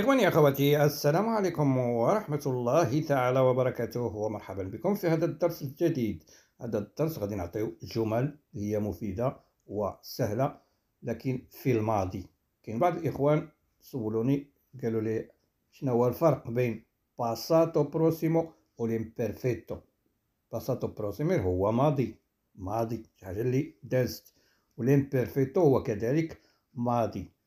إخواني أخواتي السلام عليكم ورحمة الله تعالى وبركاته ومرحبا بكم في هذا الدرس الجديد هذا الدرس غادي نعطيو جمل هي مفيدة وسهلة لكن في الماضي كاين بعض الإخوان سولوني قالوا لي شنو هو الفرق بين باساتو بروسيمو والإمبرفيتو باساتو بروسيمو هو ماضي ماضي شي حاجة اللي دازت والإمبرفيتو هو كذلك ماضي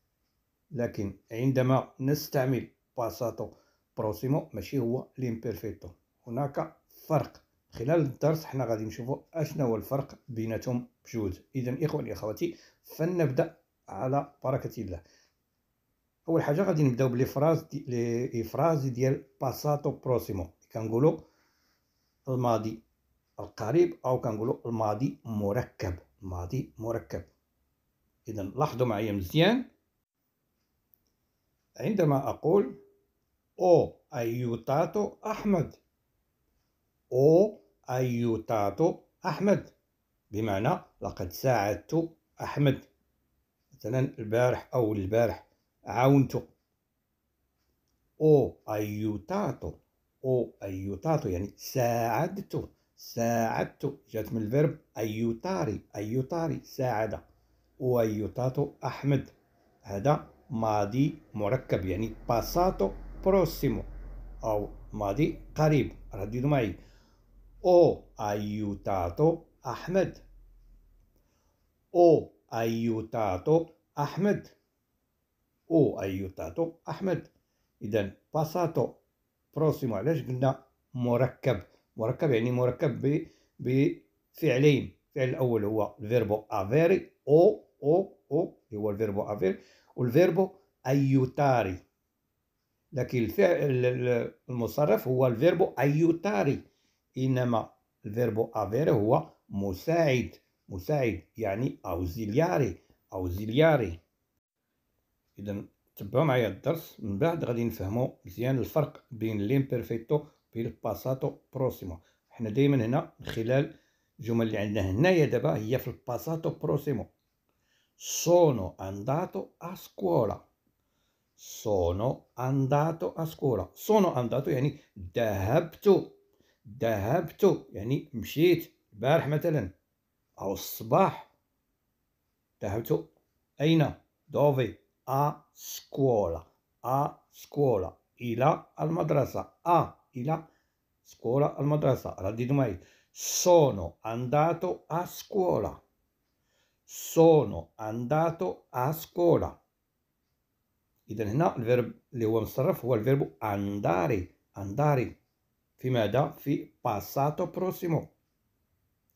لكن عندما نستعمل باساتو بروسيمو ماشي هو الامبرفيتو هناك فرق خلال الدرس حنا غادي نشوفوا اشنو هو الفرق بيناتهم بجوج اذا اخواني اخواتي فلنبدا على بركه الله اول حاجه غادي نبداو بلي فراز دي لي فراز ديال باساتو بروسيمو كنقولوا الماضي القريب او كنقولوا الماضي مركب الماضي مركب اذا لاحظوا معايا مزيان عندما أقول O aiutato أحمد أو aiutato أحمد بمعنى لقد ساعدت أحمد مثلا البارح أو البارح عاونت أو أيوتاتو أو أيوتاتو يعني ساعدت ساعدت جات من الفيرب أيوتاري أيوتاري ساعد أو وأيوتاتو أحمد هذا ماضي مركب يعني باساتو بروسيمو أو ماضي قريب رددوا معي أو أيوتاتو أحمد أو أيوتاتو أحمد أو أيوتاتو أحمد إذا باساتو بروسيمو علاش قلنا مركب مركب يعني مركب بفعلين الفعل الأول هو الفيربو أفيري أو أو أو هو الفيربو أفيري والفيربو أيوتاري لكن الفعل المصرف هو الفيربو أيوتاري إنما الفيربو أفيري هو مساعد مساعد يعني أوزيلياري أوزيلياري إذا تبعوا معايا الدرس من بعد غادي نفهموا مزيان الفرق بين الامبرفيتو بين الباساتو بروسيمو حنا دائما هنا من خلال الجمل اللي عندنا هنايا دابا هي في الباساتو بروسيمو Sono andato a scuola. Sono andato a scuola. Sono andato يعني ذهبت ذهبت يعني مشيت البارح مثلا أو الصباح ذهبت أين Dove? a scuola a scuola al madrasa. a إلى scuola al madrasa. Allora dite mai, sono andato a scuola sono andato a scuola إذا هنا الفيرب اللي هو مصرف هو الفيرب andare andare في ماذا في passato prossimo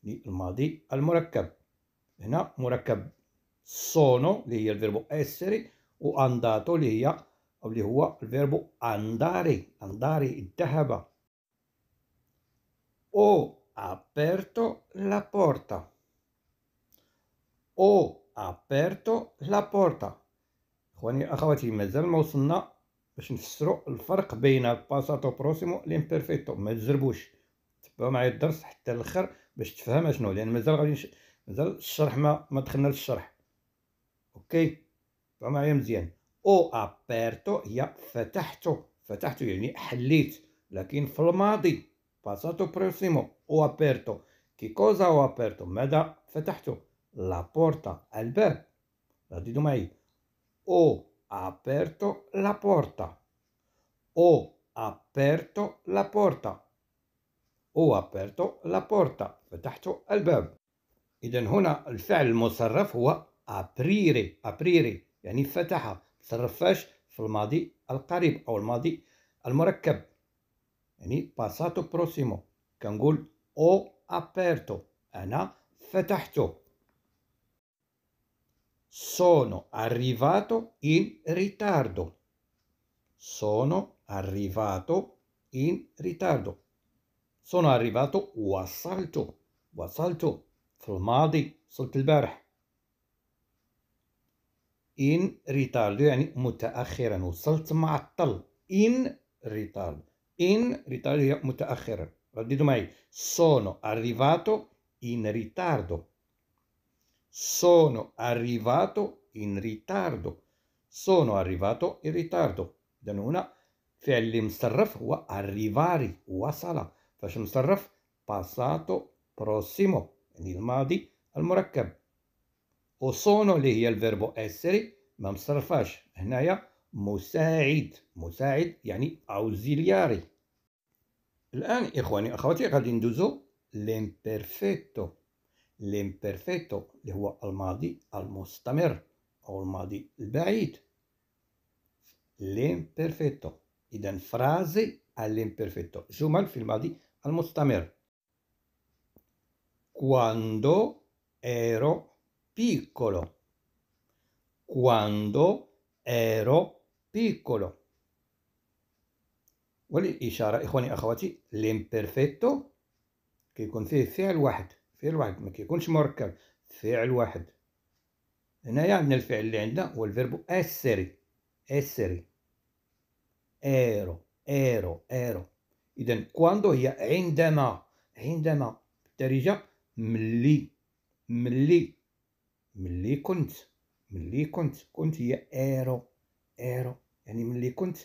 للماضي المركب هنا مركب sono اللي هي الفيرب essere و andato اللي هي أو اللي هو الفيرب andare andare ذهب ho aperto la porta او ابيرتو بورتا اخواني اخواتي مازال ما وصلنا باش نفسرو الفرق بين باساتو بروسيمو الامبيرفيتو ما تزربوش تبعوا معايا الدرس حتى الاخر باش تفهم شنو لان مازال غادي مازال الشرح ما ما دخلنا للشرح اوكي تبعوا معايا مزيان او ابيرتو هي فتحتو فتحتو يعني حليت لكن في الماضي باساتو بروسيمو او ابيرتو كي كوزا او ابيرتو ماذا فتحته la porta al La dito mai. ho aperto la porta ho aperto la porta ho aperto la porta فتحت الباب اذا هنا الفعل المصرف هو aprire aprire يعني فتح صرفاش في الماضي القريب او الماضي المركب يعني باساتو بروسيمو كنقول او aperto انا فتحته Sono arrivato in ritardo. Sono arrivato in ritardo. Sono arrivato وصلت وصلت في الماضي وصلت in ritardo يعني متأخرا وصلت معطل in ritardo in ritardo متأخرا رددوا معي sono arrivato in ritardo sono arrivato in ritardo. Sono arrivato in ritardo. إذن هنا فعل مصرف هو arrivare وصل فاش مصرف passato prossimo يعني الماضي المركب وصونو اللي هي الفيربو اسري ما مصرفاش هنايا مساعد مساعد يعني اوزيلياري الان اخواني اخواتي غادي ندوزو l'imperfetto الامبرفيكتو اللي هو الماضي المستمر أو الماضي البعيد الامبرفيكتو إذا فرازي all'imperfetto جمل في الماضي المستمر quando ero piccolo quando ero piccolo وللإشارة إخواني أخواتي l'imperfetto كيكون فيه فعل واحد فعل واحد ما كيكونش مركب فعل واحد هنايا عندنا الفعل اللي عندنا هو الفيرب اسري اسري ايرو ايرو ايرو اذا كواندو هي عندما عندما بالدارجه ملي ملي ملي كنت ملي كنت كنت هي ايرو ايرو يعني ملي كنت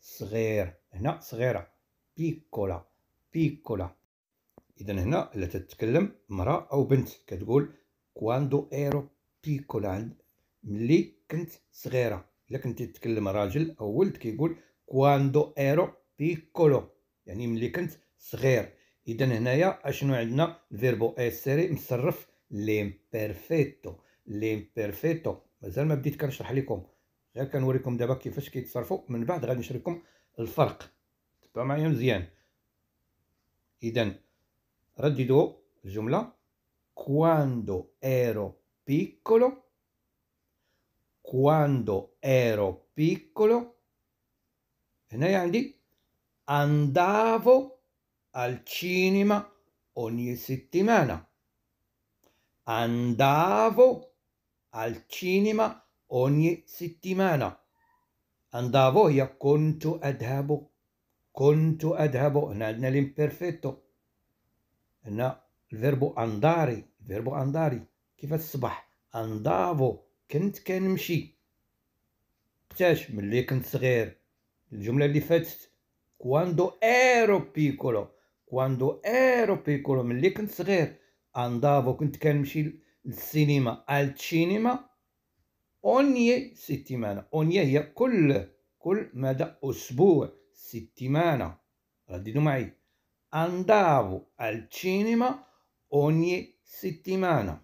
صغير هنا صغيره بيكولا بيكولا اذا هنا لا تتكلم امراه او بنت كتقول كواندو ايرو بيكولا ملي كنت صغيرة الا كنت تتكلم راجل او ولد كيقول كواندو ايرو بيكولو يعني ملي كنت صغير اذا هنايا اشنو عندنا فيربو اسري مصرف ليمبيرفيتو ليمبيرفيتو مازال ما بديت كنشرح لكم غير كنوريكم دابا كيفاش كيتصرفوا من بعد غادي لكم الفرق تبعوا معايا مزيان اذا رددوا الجملة quando ero piccolo quando ero piccolo هنا عندي andavo al cinema ogni settimana andavo al cinema ogni settimana andavo هي كنت أذهب conto ad هنا عندنا الإمبرفكتو هنا الفيربو انداري الفيربو انداري كيف تصبح اندافو كنت كنمشي وقتاش ملي كنت صغير الجمله اللي فاتت كواندو ايرو بيكولو كواندو ايرو بيكولو ملي كنت صغير اندافو كنت كنمشي للسينما سينما اونيي ستيمانا اونيي هي كل كل مدى اسبوع ستيمانا رددوا معي andavo al cinema ogni settimana.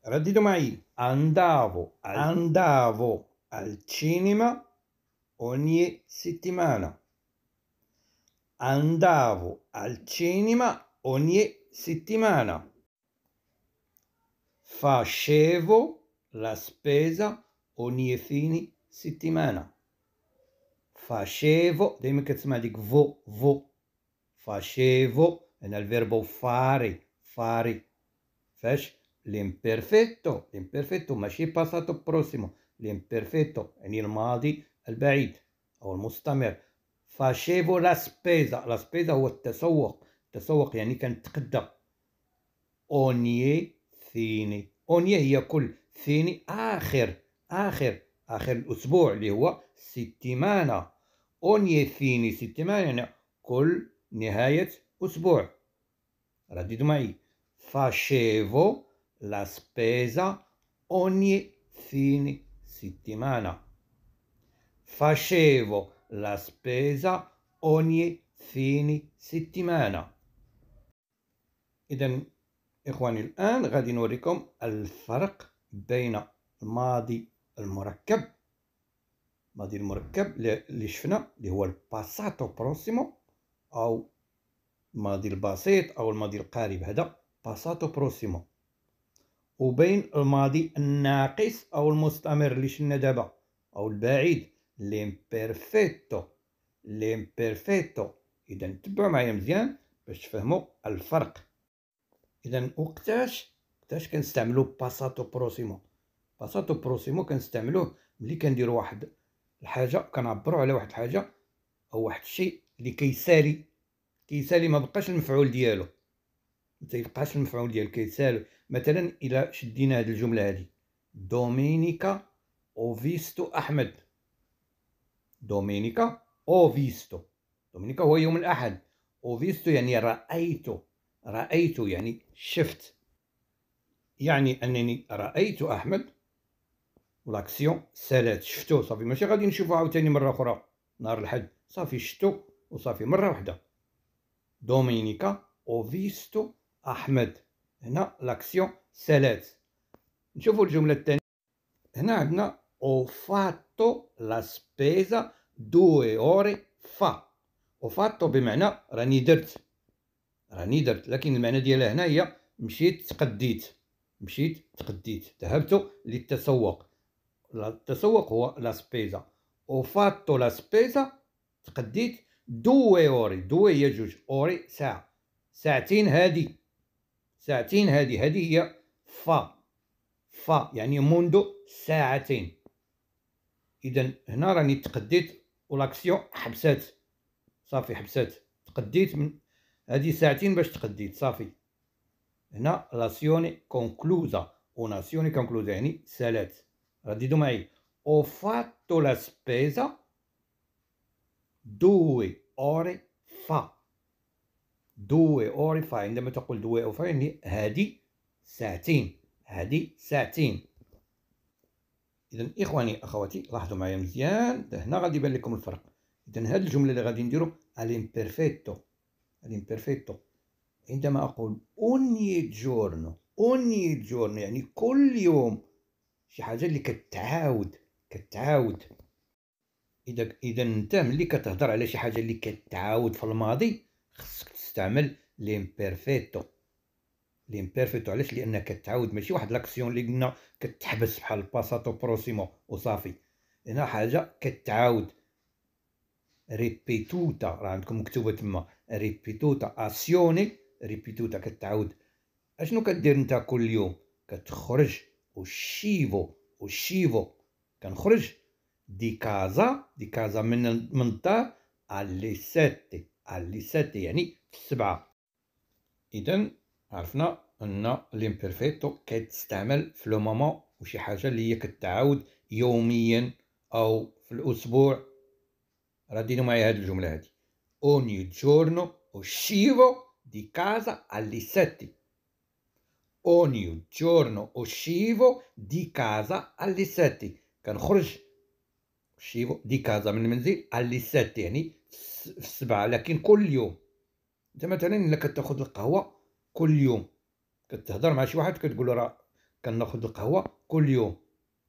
Radito mai, andavo, al, andavo al cinema ogni settimana. Andavo al cinema ogni settimana. Facevo la spesa ogni fine settimana. Facevo, dimmi che si dico vo, vo, فاشيفو هنا nel verbo فاري fare. Fesh? L'imperfetto, l'imperfetto ماشي باساتو بروسيمو L'imperfetto يعني الماضي البعيد أو المستمر. فاشيفو la spesa, la spesa هو التسوق. التسوق يعني كنتقدى. أوني ثيني. أوني هي كل ثيني آخر آخر آخر الأسبوع اللي هو ستيمانا. أوني ثيني ستيمانا يعني كل نهاية أسبوع رددوا معي فاشيفو لا سبيزا اوني فيني ستيمانا فاشيفو لا سبيزا اوني fine settimana إذا إخواني الآن غادي نوريكم الفرق بين الماضي المركب الماضي المركب اللي شفنا اللي هو الباساتو بروسيمو أو الماضي البسيط أو الماضي القريب هذا باساتو بروسيمو وبين الماضي الناقص أو المستمر اللي شلنا دابا أو البعيد ليمبيرفيتو ليمبيرفيتو إذا تبعوا معايا مزيان باش تفهموا الفرق إذا وقتاش وقتاش كنستعملو باساتو بروسيمو باساتو بروسيمو كنستعملوه ملي كنديرو واحد الحاجة كنعبرو على واحد الحاجة أو واحد الشيء اللي كيسالي كيسالي ما بقاش المفعول ديالو ما تيبقاش المفعول ديالو كيسالو مثلا الا شدينا هاد الجمله هادي دومينيكا او فيستو احمد دومينيكا او فيستو دومينيكا هو يوم الاحد او فيستو يعني رايت رايت يعني شفت يعني انني رايت احمد ولاكسيون سالات شفتو صافي ماشي غادي نشوفو عاوتاني مره اخرى نهار الحد صافي شفتو وصافي مره واحده دومينيكا او فيستو احمد هنا لاكسيون سالات نشوفوا الجمله الثانيه هنا عندنا او فاتو لا سبيزا دو اوري فا او فاتو بمعنى راني درت راني درت لكن المعنى ديالها هنا هي مشيت تقديت مشيت تقديت ذهبت للتسوق التسوق هو لا سبيزا او فاتو لا سبيزا تقديت دوي اوري دوي هي جوج اوري ساعة ساعتين هادي ساعتين هادي هادي هي فا فا يعني منذ ساعتين اذا هنا راني تقديت ولاكسيون حبسات صافي حبسات تقديت من هادي ساعتين باش تقديت صافي هنا لاسيوني كونكلوزا وناسيوني كونكلوزا يعني سالات رددوا معي او فاتو لا سبيزا due ore fa due ore fa عندما تقول due ore fa يعني هذه ساعتين هذه ساعتين اذا اخواني اخواتي لاحظوا معايا مزيان هنا غادي يبان لكم الفرق اذا هذه الجمله اللي غادي نديرو الامبرفيتو الامبرفيتو عندما اقول اوني جورنو اوني جورنو يعني كل يوم شي حاجه اللي كتعاود كتعاود اذا اذا انت ملي كتهضر على شي حاجه اللي كتعاود في الماضي خصك تستعمل ليمبيرفيتو ليمبيرفيتو علاش لان كتعاود ماشي واحد لاكسيون اللي قلنا كتحبس بحال باساتو بروسيمو وصافي هنا حاجه كتعاود ريبيتوتا راه عندكم مكتوبه تما ريبيتوتا اسيوني ريبيتوتا كتعاود اشنو كدير انت كل يوم كتخرج وشيفو وشيفو كنخرج دي كازا دي كازا من من الدار الي ساتي الي ساتي يعني في السبعة إذا عرفنا أن الإمبرفيتو كتستعمل في لو مومون وشي حاجة اللي هي كتعاود يوميا أو في الأسبوع رادينو معايا هاد الجملة هادي ogni جورنو uscivo دي كازا الي sette. Ogni جورنو uscivo دي كازا الي سيتي كنخرج شيفو دي كازا من المنزل على سات يعني في السبعة لكن كل يوم انت مثلا الا كتاخذ القهوة كل يوم كتهضر مع شي واحد كتقول له راه كناخذ القهوة كل يوم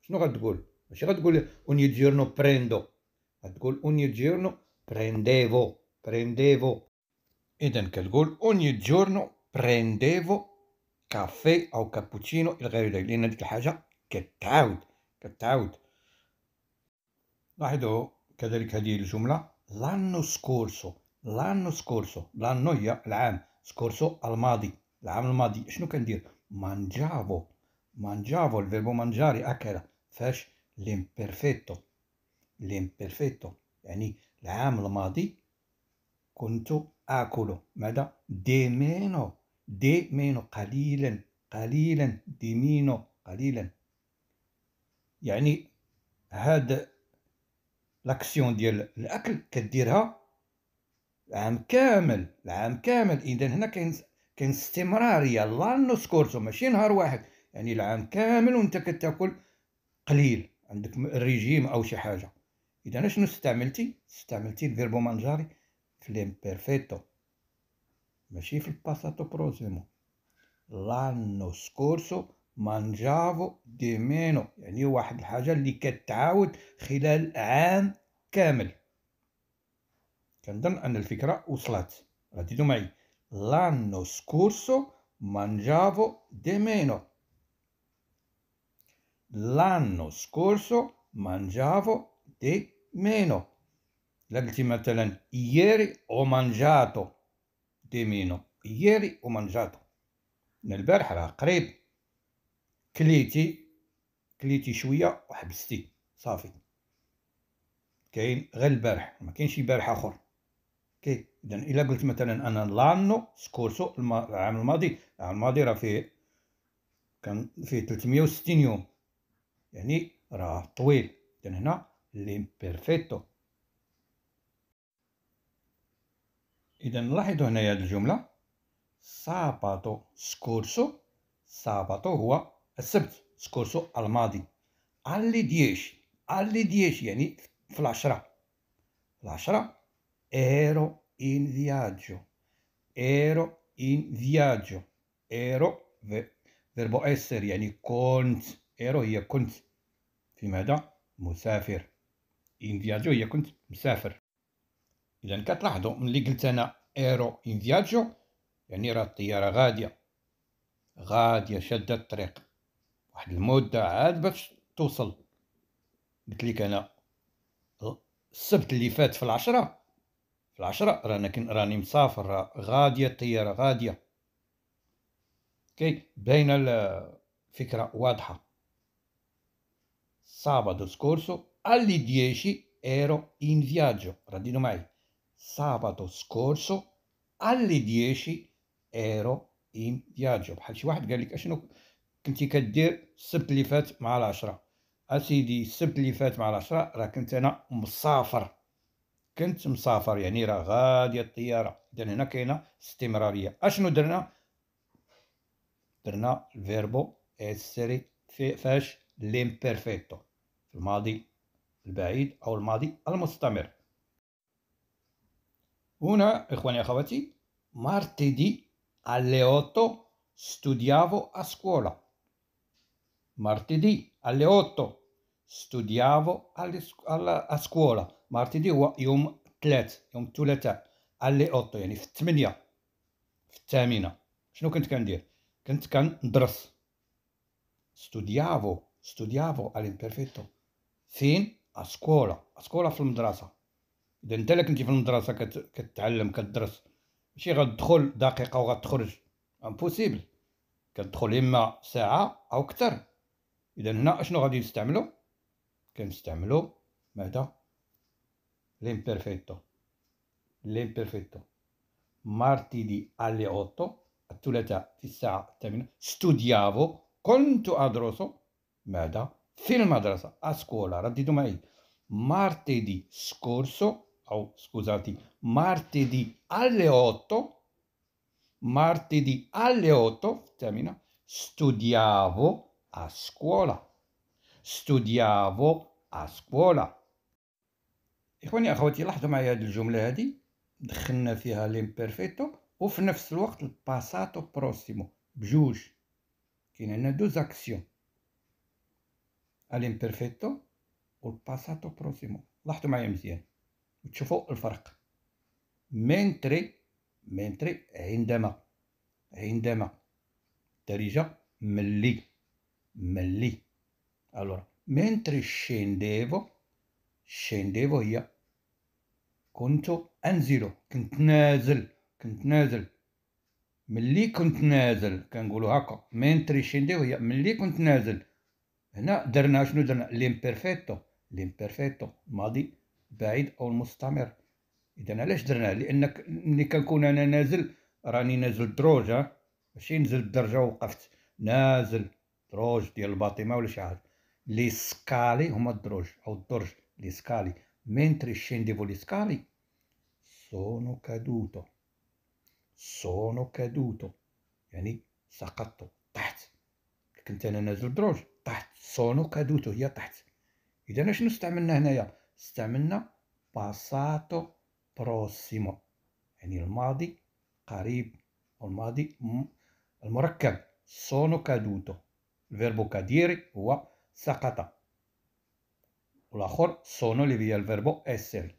شنو غتقول ماشي غتقول اوني جيرنو بريندو غتقول اوني جيرنو برينديفو برينديفو اذا كتقول اوني جورنو برينديفو كافي او كابوتشينو الى غير ذلك لان ديك الحاجه كتعاود كتعاود لاحظوا كذلك هذه الجملة لانو سكورسو لانو سكورسو لانو هي العام سكورسو الماضي العام الماضي شنو كندير مانجافو مانجافو الفيربو مانجاري أكل فاش لمبرفيتو لمبرفيتو يعني العام الماضي كنت آكل ماذا دي مينو دي مينو قليلا قليلا دي مينو قليلا يعني هذا لاكسيون ديال الاكل كديرها عام كامل العام كامل اذا هنا كاين كاين استمراريه لانوس كورسو ماشي نهار واحد يعني العام كامل وانت كتاكل قليل عندك ريجيم او شي حاجه اذا شنو استعملتي استعملتي الفيربو مانجاري في الامبرفيتو ماشي في الباساتو بروزيمو لانوس كورسو مانجافو دي مينو يعني واحد الحاجة اللي كتعاود خلال عام كامل كنظن أن الفكرة وصلت رديتو معي لانو سكورسو مانجافو دي مينو لانو سكورسو مانجافو دي مينو لقلتي قلتي مثلا ييري او مانجاتو دي مينو ieri او مانجاتو من البارح راه قريب كليتي كليتي شويه وحبستي صافي كاين غير البارح ما كاينش بارح اخر كي اذا الا قلت مثلا انا لانو سكورسو العام الماضي العام الماضي راه فيه كان فيه 360 يوم يعني راه طويل اذا هنا ليمبيرفيتو اذا لاحظوا هنايا هذه الجمله ساباتو سكورسو ساباتو هو السبت سكورسو الماضي علي ديش علي ديش يعني في العشرة العشرة ero in viaggio ero in viaggio ero verbo essere يعني كنت ero هي كنت في ماذا مسافر in viaggio هي كنت مسافر اذا كتلاحظوا ملي قلت انا ero in viaggio يعني راه الطياره غاديه غاديه شاده الطريق واحد المده عاد باش توصل قلت لك انا أه، السبت اللي فات في العشرة في العشرة رانا كن راني مسافر غادية الطيارة غادية كي باينة الفكرة واضحة سابادو سكورسو اللي ديشي ايرو ان فياجو ردينو معي سابادو سكورسو اللي ديشي ايرو ان فياجو بحال شي واحد قال لك اشنو كنتي كدير السبت اللي فات مع العشرة اسيدي السبت اللي فات مع العشرة راه كنت انا مسافر كنت مسافر يعني راه غادية الطيارة اذا هنا كاينة استمرارية اشنو درنا درنا الفيربو اسري فاش ليمبيرفيتو في الماضي البعيد او الماضي المستمر هنا اخواني اخواتي martedì alle 8 studiavo a scuola. martedì alle 8 studiavo alle, alla, a scuola martedي هو يوم الثلاث يوم الثلاثاء علي اوتو يعني في الثمانية في الثامنة شنو كنت كندير كنت كندرس ستوديافو ستوديافو all'imperfetto فين a scuola a scuola في المدرسة إذا أنت اللي كنتي في المدرسة كت... كتعلم كتدرس ماشي غتدخل دقيقة وغتخرج امبوسيبل كتدخل إما ساعة أو كتر اذا هنا شنو غادي نستعملو كنستعملو ماذا l'imperfetto l'imperfetto martedì alle 8 الثلاثاء في الساعة الثامنة ستوديافو كنت أدرس ماذا في المدرسة أسكولا رددوا معي martedì scorso o scusate martedì alle 8 martedì alle 8 termina studiavo a scuola studiavo a scuola اخواني اخواتي لاحظوا معايا هذه الجمله هذه دخلنا فيها الامبرفيتو وفي نفس الوقت الباساتو بروسيمو بجوج كاين عندنا دوز اكسيون الامبرفيتو والباساتو بروسيمو لاحظوا معايا مزيان وتشوفوا الفرق مينتري مينتري عندما عندما الدارجه ملي ma lì. Allora, mentre scendevo, scendevo هي كنت أنزل كنت نازل كنت نازل ملي كنت نازل كنقولوا هكا منتري سكنديو هي ملي كنت نازل هنا درنا شنو درنا ليمبيرفيتو ليمبيرفيتو الماضي بعيد او المستمر اذا علاش درناه لانك ملي كنكون انا نازل راني نازل دروج الدروج ماشي نزل الدرجه ووقفت نازل دروج ديال الباطمه ولا شي حاجه لي سكالي هما الدروج او الدرج لي سكالي mentre scendevo le scale sono caduto sono caduto يعني سقطت طحت كنت انا نازل دروج طحت sono caduto هي طحت اذا شنو استعملنا هنايا استعملنا passato prossimo يعني الماضي قريب او الماضي المركب sono caduto الفيربو كديري هو سقط والاخر سونو اللي هي الفيربو اسري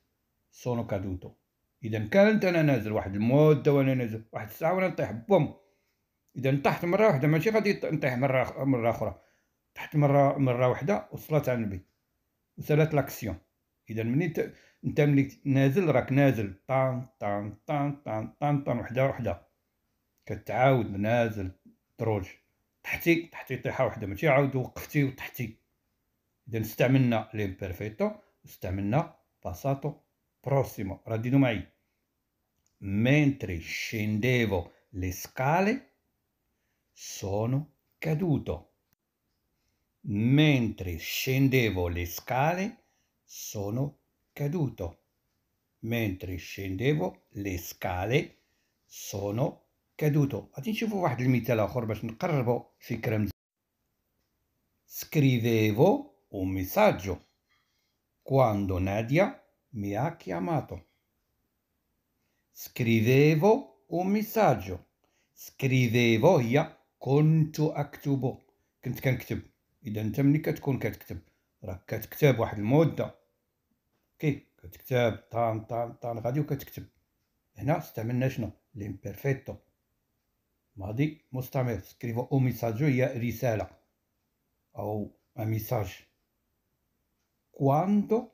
سونو كادوتو اذا كانت انا نازل واحد المده وانا نازل واحد الساعه وانا نطيح بوم اذا طحت مره واحده ماشي غادي نطيح مره مره اخرى طحت مره مره واحده وصلت على النبي وصلت لاكسيون اذا ملي ت... انت ملي نازل راك نازل طان طان طان طان طان طان وحده وحده كتعاود نازل دروج تحتي تحتي طيحه وحده ماشي عاود وقفتي وطحتي اذا استعملنا لامبرفيتو واستعملنا باساتو بروسيمو radino معي mentre scendevo le scale sono caduto mentre scendevo le scale sono caduto mentre scendevo le scale sono caduto كادوتو غادي نشوفوا واحد المثال اخر باش نقربوا الفكره مزيان سكريفيفو او ميساجو كواندو ناديا مي ها كياماتو سكريفيفو او ميساجو سكريفيفو هي كنت أكتب كنت كنكتب إذا أنت ملي كتكون كتكتب راك كتكتب واحد المدة كي كتكتب طان طان طان غادي وكتكتب هنا استعملنا شنو الامبرفيتو Ma dik mustamil scrivo un messaggio io risela o un messaggio. Quando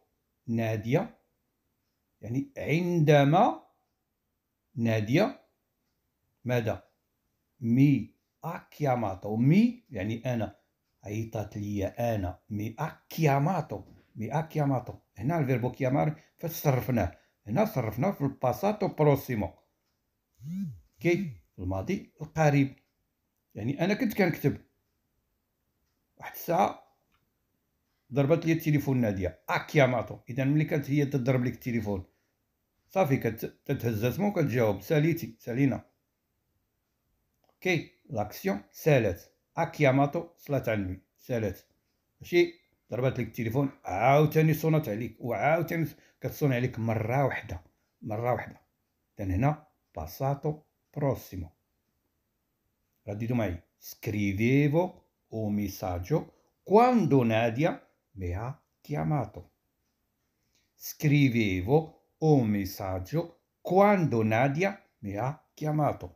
نادية يعني عندما نادية ماذا مي أكياماتو مي يعني أنا عيطت لي أنا مي أكياماتو مي أكياماتو هنا الفيربو كيامار فاش صرفناه هنا صرفناه في الباساتو بروسيمو كي الماضي القريب يعني انا كنت كنكتب واحد الساعه ضربت لي التليفون ناديه اكياماتو آه، اذا ملي كانت هي تضرب لك التليفون صافي كتهز اسمو كتجاوب ساليتي سالينا اوكي لاكسيون سالت اكياماتو آه، صلات على النبي سالت ماشي ضربت لك التليفون عاوتاني صونت عليك وعاوتاني كتصون عليك مره واحده مره واحده اذا هنا باساتو prossimo. Radito mai, scrivevo un messaggio quando Nadia mi ha chiamato. Scrivevo un messaggio quando نادية مي chiamato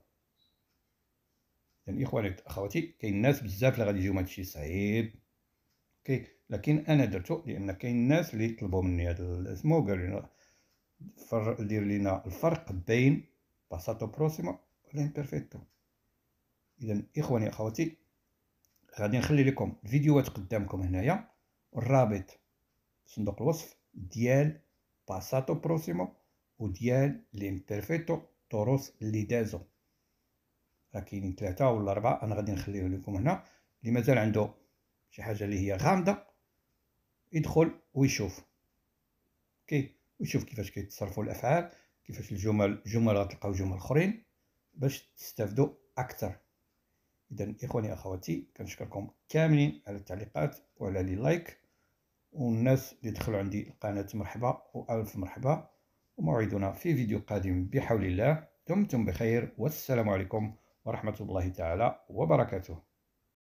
يعني اخواني اخواتي كاين ناس بزاف اللي غادي يجيهم هادشي صعيب اوكي لكن انا درتو لان كاين ناس اللي طلبوا مني هاد الاسمو قالوا لي دير لينا الفرق بين باساتو بروسيمو والإمبرفيتو إذا إخواني أخواتي غادي نخلي لكم الفيديوهات قدامكم هنايا الرابط في صندوق الوصف ديال باساتو بروسيمو وديال الإمبرفيتو طروس لي دازو راه كاينين ثلاثة ولا أربعة أنا غادي نخليهم لكم هنا اللي مازال عنده شي حاجة اللي هي غامضة يدخل ويشوف اوكي ويشوف كيفاش كيتصرفوا الأفعال كيفاش الجمل جمل غتلقاو جمل اخرين باش تستافدوا اكثر اذا اخواني اخواتي كنشكركم كاملين على التعليقات وعلى لي لايك والناس اللي دخلوا عندي القناه مرحبا والف مرحبا وموعدنا في فيديو قادم بحول الله دمتم بخير والسلام عليكم ورحمه الله تعالى وبركاته